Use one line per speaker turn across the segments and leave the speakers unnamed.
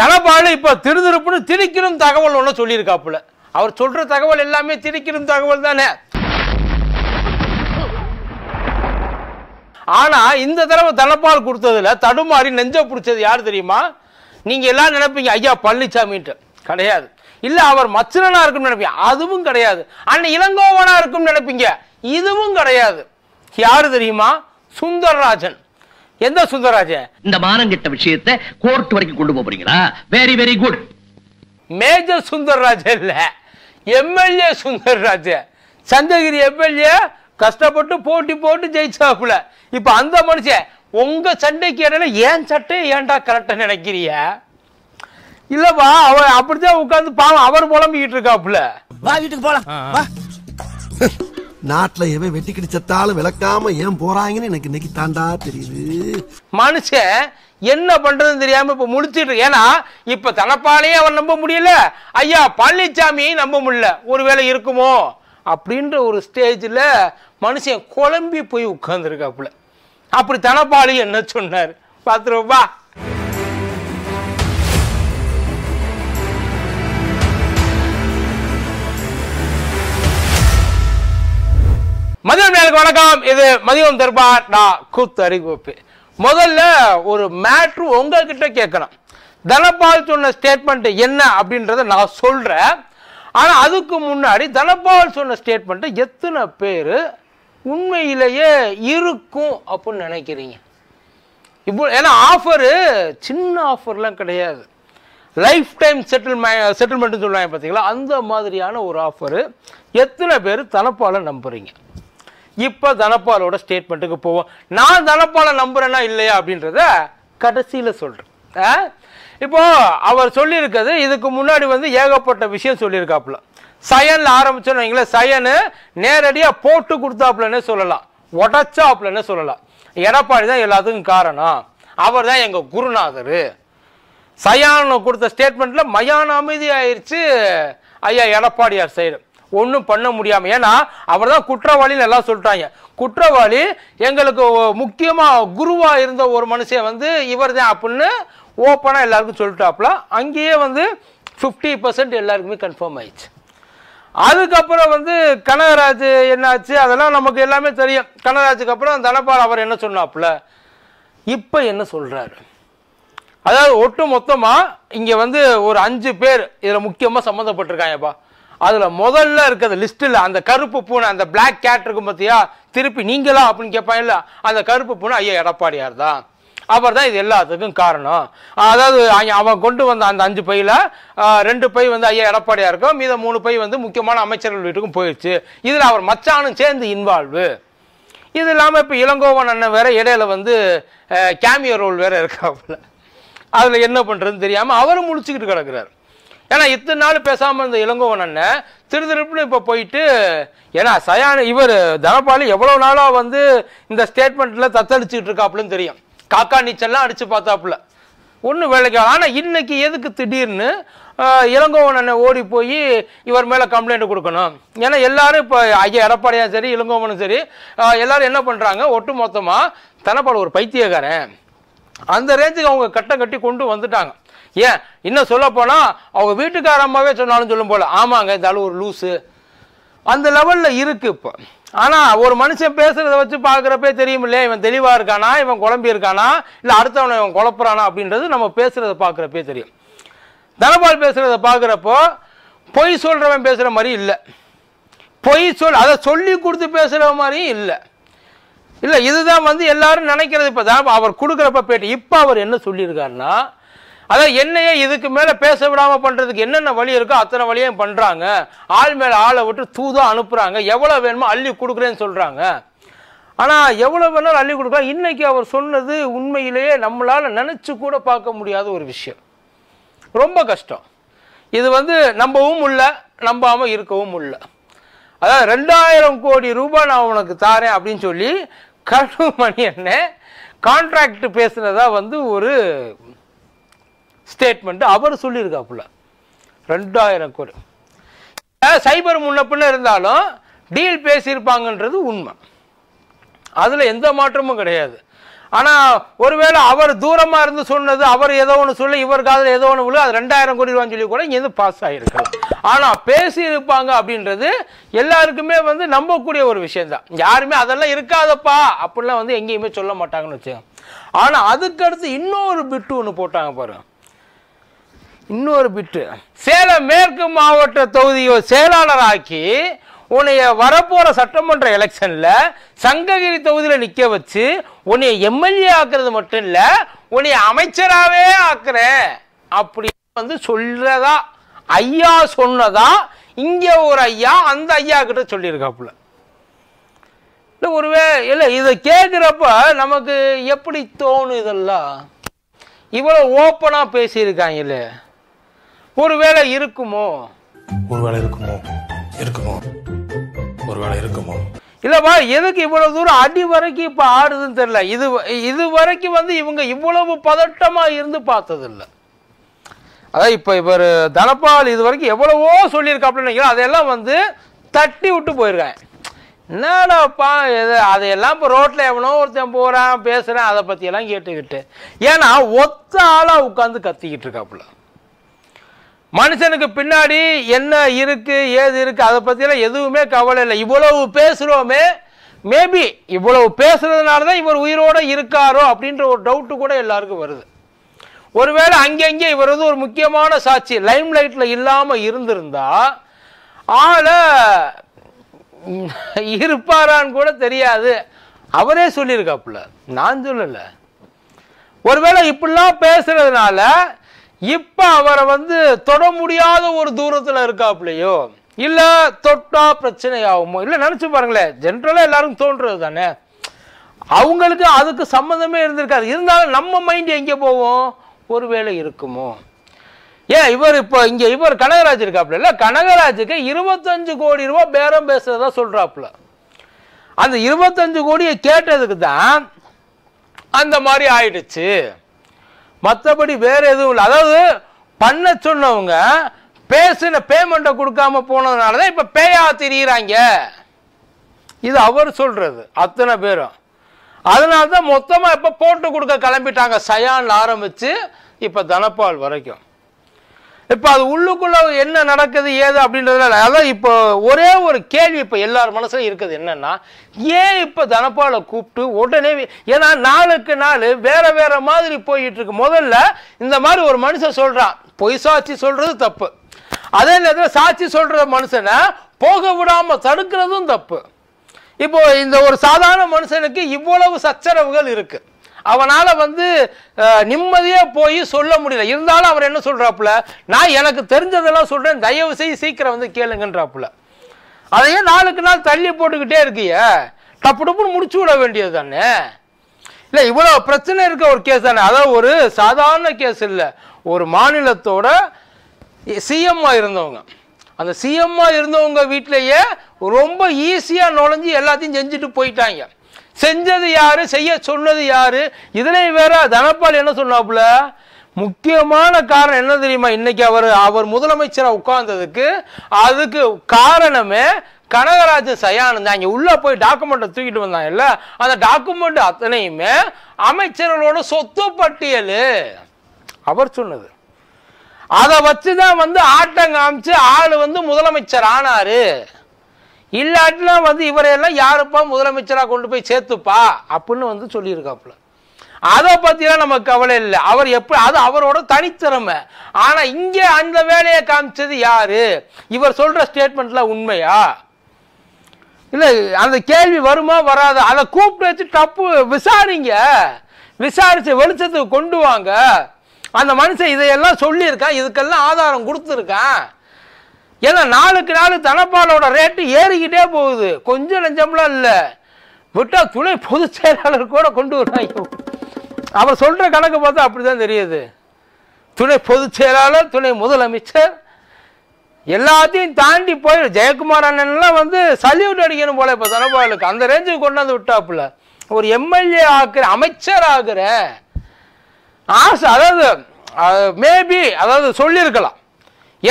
தலபாலு இப்போ திருதிருப்புன்னு திணிக்கணும் தகவல் ஒன்று சொல்லியிருக்காப்புல அவர் சொல்கிற தகவல் எல்லாமே திணிக்கணும் தகவல் தானே ஆனால் இந்த தடவை தனப்பால் கொடுத்ததுல தடுமாறி நெஞ்ச பிடிச்சது யார் தெரியுமா நீங்கள் எல்லாம் நினைப்பீங்க ஐயா பழனிசாமின்ட்டு கிடையாது இல்லை அவர் மச்சனா இருக்கும் நினைப்பீங்க அதுவும் கிடையாது அண்ணன் இளங்கோவனா இருக்கும் நினைப்பீங்க இதுவும் கிடையாது யாரு தெரியுமா சுந்தரராஜன் எந்த சுந்தரராஜ இந்த மானங்கிட்ட விஷயத்தை கோர்ட் வரைக்கும் கொண்டு போறீங்களா very very good major Sundararaja இல்ல எம்எல்ஏ சுந்தரராஜ சந்தகிரி எம்எல்ஏ கஷ்டப்பட்டு போட்டி போட்டு ஜெயிச்சாப்புல இப்ப அந்த மனுஷன் உங்க சண்டைக்கு இடையில ஏன் சட்டை ஏன்டா கரெக்டா நினைக்கிறிய இல்லப்பா அவர் அப்படிதான் உட்காந்து பாவம் அவர் புலம்பிக்கிட்டு இருக்காப்புல வா வீட்டுக்கு போலாம் நாட்டில் எவன் வெட்டி கிடைச்சத்தாலும் விளக்காம ஏன் போறாங்கன்னு எனக்கு இன்னைக்கு தாண்டா தெரியுது மனுஷன் என்ன பண்றதுன்னு தெரியாம இப்ப முடிச்சிட்டு ஏன்னா இப்ப தனப்பாலையே அவன் நம்ப முடியல ஐயா பழனிசாமியையும் நம்ப முடியல ஒருவேளை இருக்குமோ அப்படின்ற ஒரு ஸ்டேஜில் மனுஷன் குழம்பி போய் உட்காந்துருக்காப்புல அப்படி தனப்பாளி என்ன சொன்னார் பார்த்துருவா மதியம் நேருக்கு வணக்கம் இது மதியம் தர்பார் நான் கூத்து அறிவிப்பு முதல்ல ஒரு மேட்ரு உங்ககிட்ட கேட்கணும் தனபால் சொன்ன ஸ்டேட்மெண்ட் என்ன அப்படின்றத நான் சொல்கிறேன் ஆனால் அதுக்கு முன்னாடி தனபால் சொன்ன ஸ்டேட்மெண்ட்டு எத்தனை பேர் உண்மையிலேயே இருக்கும் அப்படின்னு நினைக்கிறீங்க இப்போ ஏன்னா ஆஃபரு சின்ன ஆஃபர்லாம் கிடையாது லைஃப் டைம் செட்டில் செட்டில்மெண்ட்டுன்னு சொல்லுவாங்க பார்த்தீங்களா அந்த மாதிரியான ஒரு ஆஃபரு எத்தனை பேர் தனப்பால் நம்புகிறீங்க இப்போ தனப்பாலோட ஸ்டேட்மெண்ட்டுக்கு போவோம் நான் தனப்பாலை நம்புறேன்னா இல்லையா அப்படின்றத கடைசியில் சொல்கிறேன் இப்போ அவர் சொல்லியிருக்கிறது இதுக்கு முன்னாடி வந்து ஏகப்பட்ட விஷயம் சொல்லியிருக்காப்புல சயனில் ஆரம்பிச்சோன்னு வைங்களேன் சயனு நேரடியாக போட்டு கொடுத்தாப்புலன்னு சொல்லலாம் உடச்சாப்புலன்னு சொல்லலாம் எடப்பாடி தான் எல்லாத்துக்கும் காரணம் அவர் தான் எங்கள் குருநாதர் சயானு கொடுத்த ஸ்டேட்மெண்ட்டில் மயான அமைதி ஆயிடுச்சு ஐயா எடப்பாடியார் சைடு ஒன்றும் பண்ண முடியாமல் ஏன்னா அவர் தான் குற்றவாளின்னு எல்லாம் சொல்லிட்டாங்க குற்றவாளி எங்களுக்கு முக்கியமாக குருவாக இருந்த ஒரு மனுஷன் வந்து இவர் தான் அப்படின்னு ஓப்பனாக எல்லாருக்கும் சொல்லிட்டாப்புல அங்கேயே வந்து ஃபிஃப்டி பர்சன்ட் எல்லாருக்குமே கன்ஃபார்ம் ஆயிடுச்சு அதுக்கப்புறம் வந்து கனகராஜ் என்னாச்சு அதெல்லாம் நமக்கு எல்லாமே தெரியும் கனகராஜுக்கு அப்புறம் தனபால் அவர் என்ன சொன்னாப்புல இப்போ என்ன சொல்கிறாரு அதாவது ஒட்டு மொத்தமாக இங்கே வந்து ஒரு அஞ்சு பேர் இதில் முக்கியமாக சம்மந்தப்பட்டிருக்காங்கப்பா அதில் முதல்ல இருக்கிற லிஸ்ட்டில் அந்த கருப்பு பூனை அந்த பிளாக் கேட் இருக்கும் பார்த்தியா திருப்பி நீங்களா அப்படின்னு கேட்பாங்கல்ல அந்த கருப்பு பூனை ஐயா எடப்பாடியார் தான் அவர் தான் இது எல்லாத்துக்கும் காரணம் அதாவது அவன் கொண்டு வந்த அந்த அஞ்சு பையில் ரெண்டு பை வந்து ஐயா எடப்பாடியாக இருக்கும் மீத மூணு பை வந்து முக்கியமான அமைச்சர்கள் வீட்டுக்கும் போயிடுச்சு இதில் அவர் மச்சானும் சேர்ந்து இன்வால்வு இது இல்லாமல் இப்போ இளங்கோவன் அண்ணன் வேற இடையில வந்து கேமியோ ரோல் வேற இருக்காப்புல அதில் என்ன பண்ணுறதுன்னு தெரியாமல் அவரும் முடிச்சுக்கிட்டு கிடக்கிறார் ஏன்னா இத்தனை நாள் பேசாமல் இருந்த இளங்கோவன் திரு திருப்பினு இப்போ போயிட்டு ஏன்னா சயான இவர் தனபாலி எவ்வளோ நாளாக வந்து இந்த ஸ்டேட்மெண்ட்டில் தத்தளிச்சுக்கிட்டு இருக்காப்புலன்னு தெரியும் காக்கா நீச்சல்லாம் அடித்து பார்த்தாப்புல ஒன்றும் வேலைக்கு ஆனால் இன்னைக்கு எதுக்கு திடீர்னு இளங்கோவன் ஓடி போய் இவர் மேலே கம்ப்ளைண்ட் கொடுக்கணும் ஏன்னா எல்லாரும் இப்போ ஐயா எடப்பாடியா சரி இளங்கோவனும் சரி எல்லாரும் என்ன பண்ணுறாங்க ஒட்டு மொத்தமாக தனபால் ஒரு பைத்தியக்காரன் அந்த ரேஞ்சுக்கு அவங்க கட்டம் கட்டி கொண்டு வந்துட்டாங்க ஏன் இன்னும் சொல்ல போனால் அவங்க அம்மாவே சொன்னாலும் சொல்லும் போல ஆமாங்க இந்த ஒரு லூஸு அந்த லெவலில் இருக்குது இப்போ ஆனால் ஒரு மனுஷன் பேசுகிறத வச்சு பார்க்குறப்பே தெரியும் இல்லையா இவன் தெளிவாக இருக்கானா இவன் குழம்பி இருக்கானா இல்லை அடுத்தவனை இவன் குழப்புறானா அப்படின்றது நம்ம பேசுகிறத பார்க்குறப்பே தெரியும் தனபால் பேசுகிறத பார்க்குறப்போ பொய் சொல்கிறவன் பேசுகிற மாதிரி இல்லை பொய் சொல் அதை சொல்லி கொடுத்து பேசுகிற மாதிரியும் இல்லை இல்லை இதுதான் வந்து எல்லாரும் நினைக்கிறது இப்போ தான் அவர் கொடுக்குறப்ப பேட்டி இப்போ அவர் என்ன சொல்லியிருக்காருன்னா அதாவது என்னையே இதுக்கு மேலே பேச விடாமல் பண்ணுறதுக்கு என்னென்ன வழி இருக்கோ அத்தனை வழியும் பண்ணுறாங்க ஆள் மேலே ஆளை விட்டு தூதா அனுப்புகிறாங்க எவ்வளோ வேணுமோ அள்ளி கொடுக்குறேன்னு சொல்கிறாங்க ஆனால் எவ்வளோ வேணாலும் அள்ளி கொடுக்கலாம் இன்றைக்கி அவர் சொன்னது உண்மையிலேயே நம்மளால் நினச்சி கூட பார்க்க முடியாத ஒரு விஷயம் ரொம்ப கஷ்டம் இது வந்து நம்பவும் இல்லை நம்பாமல் இருக்கவும் இல்லை அதாவது ரெண்டாயிரம் கோடி ரூபாய் நான் உனக்கு தாரேன் அப்படின்னு சொல்லி கருமணி என்ன கான்ட்ராக்ட் பேசுனதா வந்து ஒரு ஸ்டேட்மெண்ட் அவர் சொல்லியிருக்காப்புல ரெண்டாயிரம் கோடி சைபர் முன்னப்பின்னு இருந்தாலும் டீல் பேசியிருப்பாங்கன்றது உண்மை அதில் எந்த மாற்றமும் கிடையாது ஆனால் ஒருவேளை அவர் தூரமாக இருந்து சொன்னது அவர் ஏதோ ஒன்று சொல்லி இவர் காதில் ஏதோ ஒன்று விழு அது ரெண்டாயிரம் கோடி ரூபான்னு சொல்லி கூட இங்கேருந்து பாஸ் ஆகிருக்கலாம் ஆனால் பேசியிருப்பாங்க அப்படின்றது எல்லாருக்குமே வந்து நம்பக்கூடிய ஒரு விஷயந்தான் யாருமே அதெல்லாம் இருக்காதப்பா அப்படிலாம் வந்து எங்கேயுமே சொல்ல மாட்டாங்கன்னு வச்சுக்கோங்க ஆனால் அதுக்கடுத்து இன்னொரு பிட்டு ஒன்று போட்டாங்க பாருங்க இன்னொரு பிட்டு சேலம் மேற்கு மாவட்ட தொகுதியை செயலாளராக்கி உன்னைய வரப்போகிற சட்டமன்ற எலெக்ஷனில் சங்ககிரி தொகுதியில் நிற்க வச்சு உன்னைய எம்எல்ஏ ஆக்குறது மட்டும் இல்லை உன்னைய அமைச்சராகவே ஆக்குற அப்படி வந்து சொல்கிறதா ஐயா சொன்னதா இங்கே ஒரு ஐயா அந்த ஐயா கிட்ட சொல்லியிருக்காப்புல இல்லை ஒருவே இல்லை இதை கேட்குறப்ப நமக்கு எப்படி தோணும் இதெல்லாம் இவ்வளோ ஓப்பனாக பேசியிருக்காங்களே ஒருவேளை இருக்குமோ ஒருவேளை இருக்குமோ இருக்குமோ ஒருவேளை இருக்குமோ இல்லைப்பா எதுக்கு இவ்வளவு தூரம் அடி வரைக்கும் இப்போ ஆடுதுன்னு தெரியல இது இது வரைக்கும் வந்து இவங்க இவ்வளவு பதட்டமாக இருந்து இல்லை அதான் இப்போ இவர் தனப்பால் இது வரைக்கும் எவ்வளவோ அப்படின்னு அதெல்லாம் வந்து தட்டி விட்டு போயிருக்கேன் என்னடாப்பா இது அதையெல்லாம் இப்போ ரோட்டில் எவனோ ஒருத்தன் போகிறான் பேசுகிறேன் அதை பற்றியெல்லாம் கேட்டுக்கிட்டு ஏன்னா ஒத்த ஆளாக உட்காந்து கத்திக்கிட்டு இருக்காப்புல மனுஷனுக்கு பின்னாடி என்ன இருக்கு ஏது இருக்கு அதை பற்றிலாம் எதுவுமே கவலை இல்லை இவ்வளவு பேசுகிறோமே மேபி இவ்வளவு பேசுறதுனால தான் இவர் உயிரோட இருக்காரோ அப்படின்ற ஒரு டவுட்டு கூட எல்லாருக்கும் வருது ஒருவேளை அங்கங்கே இவர் வந்து ஒரு முக்கியமான சாட்சி லைம் லைட்டில் இல்லாமல் இருந்திருந்தா ஆளை இருப்பாரான்னு கூட தெரியாது அவரே சொல்லியிருக்காப்புல நான் சொல்லலை ஒருவேளை இப்படிலாம் பேசுறதுனால இப்போ அவரை வந்து தொட முடியாத ஒரு தூரத்தில் இருக்காப்புலையோ இல்லை தொட்டா பிரச்சனை ஆகுமோ இல்லை நினைச்சு பாருங்களேன் ஜென்ரலாக எல்லாரும் தோன்றது தானே அவங்களுக்கு அதுக்கு சம்மந்தமே இருந்திருக்காது இருந்தாலும் நம்ம மைண்டு எங்கே போவோம் ஒருவேளை இருக்குமோ ஏன் இவர் இப்போ இங்கே இவர் கனகராஜ் இருக்காப்புல இல்லை கனகராஜுக்கு இருபத்தஞ்சு கோடி ரூபா பேரம் பேசுறதா சொல்கிறாப்புல அந்த இருபத்தஞ்சு கோடியை கேட்டதுக்கு தான் அந்த மாதிரி ஆயிடுச்சு மற்றபடி வேற எதுவும் இல்லை அதாவது பண்ண சொன்னவங்க பேசின பேமெண்ட்டை கொடுக்காம போனதுனால தான் இப்போ பேயா திரியிறாங்க இது அவர் சொல்கிறது அத்தனை பேரும் அதனால தான் மொத்தமாக இப்போ போட்டு கொடுக்க கிளம்பிட்டாங்க சயான் ஆரம்பித்து இப்போ தனப்பால் வரைக்கும் இப்போ அது உள்ளுக்குள்ள என்ன நடக்குது ஏது அப்படின்றதுனால அதான் இப்போ ஒரே ஒரு கேள்வி இப்போ எல்லார் மனசுல இருக்குது என்னன்னா ஏன் இப்போ தனப்பால கூப்பிட்டு உடனே ஏன்னா நாளுக்கு நாள் வேற வேற மாதிரி போயிட்டு இருக்கு முதல்ல இந்த மாதிரி ஒரு மனுஷன் சொல்றான் பொய் சாட்சி சொல்றது தப்பு அதே நேரத்தில் சாட்சி சொல்ற மனுஷனை போக விடாம தடுக்கிறதும் தப்பு இப்போ இந்த ஒரு சாதாரண மனுஷனுக்கு இவ்வளவு சச்சரவுகள் இருக்குது அவனால் வந்து நிம்மதியே போய் சொல்ல முடியல இருந்தாலும் அவர் என்ன சொல்கிறாப்புல நான் எனக்கு தெரிஞ்சதெல்லாம் சொல்கிறேன் தயவு செய்து சீக்கிரம் வந்து கேளுங்கன்றாப்புல அதையே நாளுக்கு நாள் தள்ளி போட்டுக்கிட்டே இருக்கிய டப்பு டப்புன்னு முடிச்சு விட வேண்டியது தானே இல்லை இவ்வளோ பிரச்சனை இருக்க ஒரு கேஸ் தானே அதாவது ஒரு சாதாரண கேஸ் இல்லை ஒரு மாநிலத்தோட சிஎம்மாக இருந்தவங்க அந்த சிஎம்மாக இருந்தவங்க வீட்டிலையே ரொம்ப ஈஸியாக நுழைஞ்சு எல்லாத்தையும் செஞ்சுட்டு போயிட்டாங்க செஞ்சது யாரு செய்ய சொன்னது யாரு இதுலேயும் வேற தனப்பால் என்ன சொன்னாப்புல முக்கியமான காரணம் என்ன தெரியுமா இன்னைக்கு அவர் அவர் முதலமைச்சராக உட்கார்ந்ததுக்கு அதுக்கு காரணமே கனகராஜ் சயானந்த அங்கே உள்ளே போய் டாக்குமெண்ட்டை தூக்கிட்டு இல்ல அந்த டாக்குமெண்ட் அத்தனையுமே அமைச்சர்களோட சொத்து பட்டியல் அவர் சொன்னது அதை வச்சு தான் வந்து ஆட்டம் காமிச்சு ஆள் வந்து முதலமைச்சர் ஆனாரு இல்லாட்டினா வந்து இவரையெல்லாம் யாருப்பா முதலமைச்சராக கொண்டு போய் சேர்த்துப்பா அப்படின்னு வந்து சொல்லியிருக்காப்புல அதை பற்றிலாம் நமக்கு கவலை இல்லை அவர் எப்படி அது அவரோட தனித்திறமை ஆனால் இங்கே அந்த வேலையை காமிச்சது யாரு இவர் சொல்கிற ஸ்டேட்மெண்ட்ல உண்மையா இல்லை அந்த கேள்வி வருமா வராது அதை கூப்பிட்டு வச்சு தப்பு விசாரிங்க விசாரித்து வெளிச்சத்துக்கு கொண்டு வாங்க அந்த மனுஷன் இதையெல்லாம் சொல்லியிருக்கான் இதுக்கெல்லாம் ஆதாரம் கொடுத்துருக்கான் ஏன்னா நாளுக்கு நாள் தனப்பாலோட ரேட்டு ஏறிக்கிட்டே போகுது கொஞ்சம் நஞ்சம்லாம் இல்லை விட்டால் துணை பொதுச் செயலாளர் கூட கொண்டு வராங்க அவர் சொல்கிற கணக்கு பார்த்தா அப்படி தான் தெரியுது துணை பொதுச் செயலாளர் துணை முதலமைச்சர் எல்லாத்தையும் தாண்டி போய் ஜெயக்குமார் அண்ணன்லாம் வந்து சல்யூட் அடிக்கணும் போல இப்போ தனபாலுக்கு அந்த ரேஞ்சுக்கு கொண்டாந்து விட்டாப்புல ஒரு எம்எல்ஏ ஆக்குற அமைச்சர் ஆகுற ஆசை அதாவது மேபி அதாவது சொல்லியிருக்கலாம்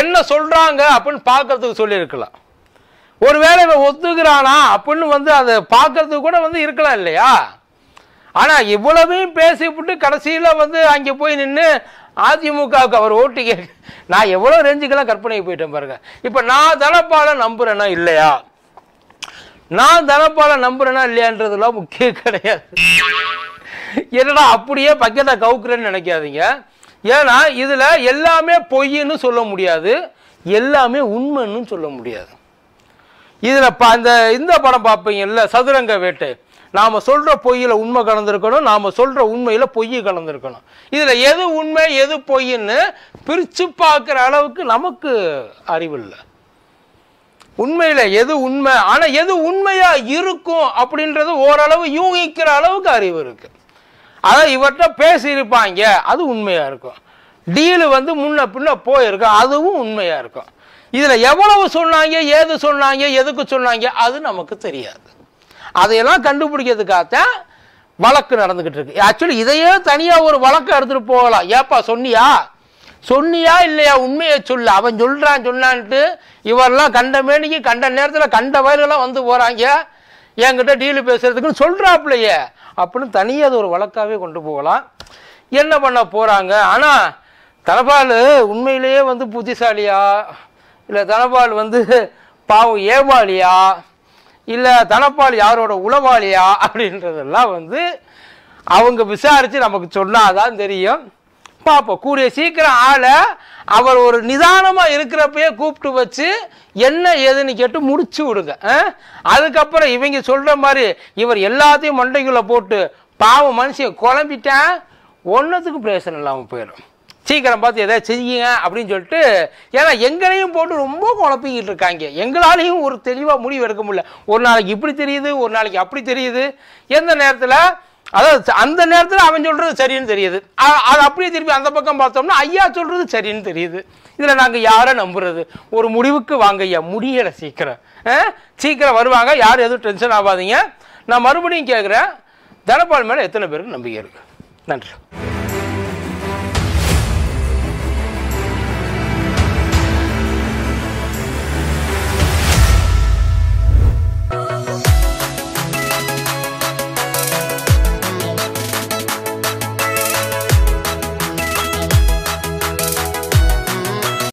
என்ன சொல்கிறாங்க அப்படின்னு பார்க்கறதுக்கு சொல்லியிருக்கலாம் ஒருவேளை இவன் ஒத்துக்கிறானா அப்படின்னு வந்து அதை பார்க்கறதுக்கு கூட வந்து இருக்கலாம் இல்லையா ஆனால் இவ்வளவையும் பேசிவிட்டு கடைசியில் வந்து அங்கே போய் நின்று அதிமுகவுக்கு அவர் ஓட்டு கேட்க நான் எவ்வளோ ரேஞ்சுக்கெல்லாம் கற்பனைக்கு போயிட்டேன் பாருங்க இப்போ நான் தனப்பால நம்புகிறேன்னா இல்லையா நான் தனப்பால நம்புகிறேன்னா இல்லையான்றதுலாம் முக்கியம் கிடையாது என்னடா அப்படியே பக்கத்தை கவுக்குறேன்னு நினைக்காதீங்க ஏன்னா இதில் எல்லாமே பொய்ன்னு சொல்ல முடியாது எல்லாமே உண்மைன்னு சொல்ல முடியாது இதில் ப அந்த இந்த படம் பார்ப்பீங்கல்ல சதுரங்க வேட்டை நாம் சொல்கிற பொய்யில் உண்மை கலந்துருக்கணும் நாம் சொல்கிற உண்மையில் பொய் கலந்துருக்கணும் இதில் எது உண்மை எது பொய்ன்னு பிரித்து பார்க்குற அளவுக்கு நமக்கு அறிவு இல்லை உண்மையில் எது உண்மை ஆனால் எது உண்மையாக இருக்கும் அப்படின்றது ஓரளவு யூகிக்கிற அளவுக்கு அறிவு இருக்குது அதாவது இவர்கிட்ட பேசியிருப்பாங்க அது உண்மையாக இருக்கும் டீலு வந்து முன்ன பின்ன போயிருக்கும் அதுவும் உண்மையாக இருக்கும் இதில் எவ்வளவு சொன்னாங்க ஏது சொன்னாங்க எதுக்கு சொன்னாங்க அது நமக்கு தெரியாது அதையெல்லாம் கண்டுபிடிக்கிறதுக்காகத்தான் வழக்கு நடந்துக்கிட்டு இருக்கு ஆக்சுவலி இதையே தனியாக ஒரு வழக்கு எடுத்துகிட்டு போகலாம் ஏப்பா சொன்னியா சொன்னியா இல்லையா உண்மையை சொல்லு அவன் சொல்கிறான் சொன்னான்ட்டு இவரெல்லாம் கண்ட மேனிக்கு கண்ட நேரத்தில் கண்ட வயலெல்லாம் வந்து போகிறாங்க என்கிட்ட டீலு பேசுறதுக்குன்னு சொல்கிறாப்புலையே அப்படின்னு தனியாக அது ஒரு வழக்காகவே கொண்டு போகலாம் என்ன பண்ண போகிறாங்க ஆனால் தனபால் உண்மையிலேயே வந்து புத்திசாலியா இல்லை தனபால் வந்து பாவம் ஏவாளியா இல்லை தனப்பால் யாரோட உளவாளியா அப்படின்றதெல்லாம் வந்து அவங்க விசாரித்து நமக்கு சொன்னாதான் தெரியும் பார்ப்போம் கூடிய சீக்கிரம் ஆளை அவர் ஒரு நிதானமாக இருக்கிறப்பயே கூப்பிட்டு வச்சு என்ன ஏதுன்னு கேட்டு முடிச்சு விடுங்க அதுக்கப்புறம் இவங்க சொல்கிற மாதிரி இவர் எல்லாத்தையும் மண்டைக்குள்ளே போட்டு பாவம் மனுஷன் குழம்பிட்டேன் ஒன்றத்துக்கு பிரயோசனம் இல்லாமல் போயிடும் சீக்கிரம் பார்த்து எதாவது செய்யுங்க அப்படின்னு சொல்லிட்டு ஏன்னா எங்களையும் போட்டு ரொம்ப குழப்பிக்கிட்டு இருக்காங்க எங்களாலையும் ஒரு தெளிவாக முடிவு எடுக்க முடியல ஒரு நாளைக்கு இப்படி தெரியுது ஒரு நாளைக்கு அப்படி தெரியுது எந்த நேரத்தில் அதாவது அந்த நேரத்தில் அவன் சொல்கிறது சரின்னு தெரியுது அது அப்படியே திருப்பி அந்த பக்கம் பார்த்தோம்னா ஐயா சொல்கிறது சரின்னு தெரியுது இதில் நாங்கள் யாரை நம்புறது ஒரு முடிவுக்கு வாங்க ஐயா முடியலை சீக்கிரம் சீக்கிரம் வருவாங்க யாரும் எதுவும் டென்ஷன் ஆகாதீங்க நான் மறுபடியும் கேட்குறேன் தனபால் மேலே எத்தனை பேருக்கு நம்பிக்கை இருக்குது நன்றி